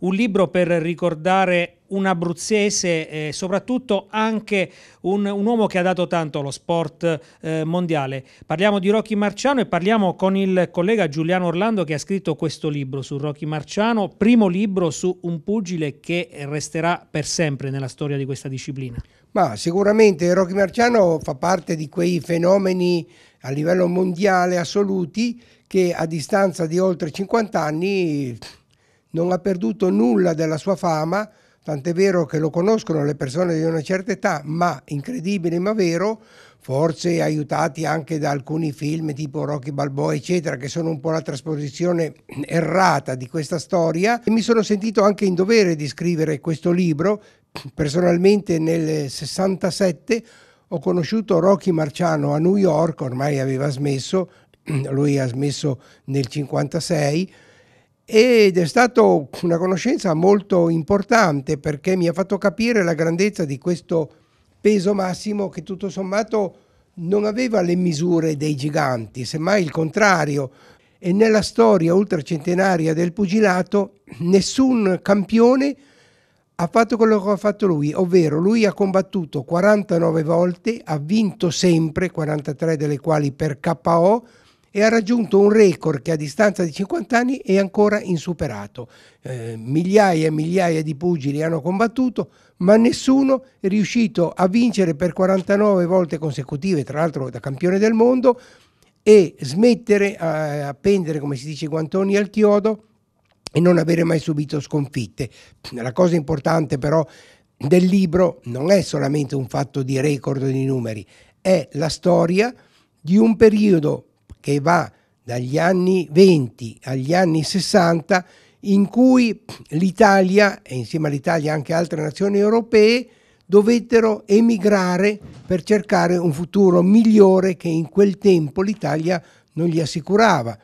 un libro per ricordare un abruzzese, eh, soprattutto anche un, un, uomo che ha dato tanto allo sport eh, mondiale. Parliamo di Rocky Marciano e parliamo con il collega Giuliano Orlando che ha scritto questo libro su Rocky Marciano, primo libro su un pugile che resterà per sempre nella storia di questa disciplina. Ma sicuramente Rocky Marciano fa parte di quei fenomeni a livello mondiale assoluti che a distanza di oltre 50 anni non ha perduto nulla della sua fama, tant'è vero che lo conoscono le persone di una certa età, ma incredibile ma vero, forse aiutati anche da alcuni film tipo Rocky Balboa eccetera che sono un po' la trasposizione errata di questa storia e mi sono sentito anche in dovere di scrivere questo libro personalmente nel 67 ho conosciuto Rocky Marciano a New York ormai aveva smesso lui ha smesso nel 56 ed è stata una conoscenza molto importante perché mi ha fatto capire la grandezza di questo peso massimo che tutto sommato non aveva le misure dei giganti, semmai il contrario. E nella storia ultracentenaria del pugilato nessun campione ha fatto quello che ha fatto lui, ovvero lui ha combattuto 49 volte, ha vinto sempre, 43 delle quali per KO, e ha raggiunto un record che a distanza di 50 anni è ancora insuperato. Eh, migliaia e migliaia di pugili hanno combattuto, ma nessuno è riuscito a vincere per 49 volte consecutive, tra l'altro da campione del mondo, e smettere eh, a appendere, come si dice, i guantoni al chiodo e non avere mai subito sconfitte. La cosa importante però del libro non è solamente un fatto di record di numeri, è la storia di un periodo che va dagli anni 20 agli anni 60 in cui l'Italia e insieme all'Italia anche altre nazioni europee dovettero emigrare per cercare un futuro migliore che in quel tempo l'Italia non gli assicurava.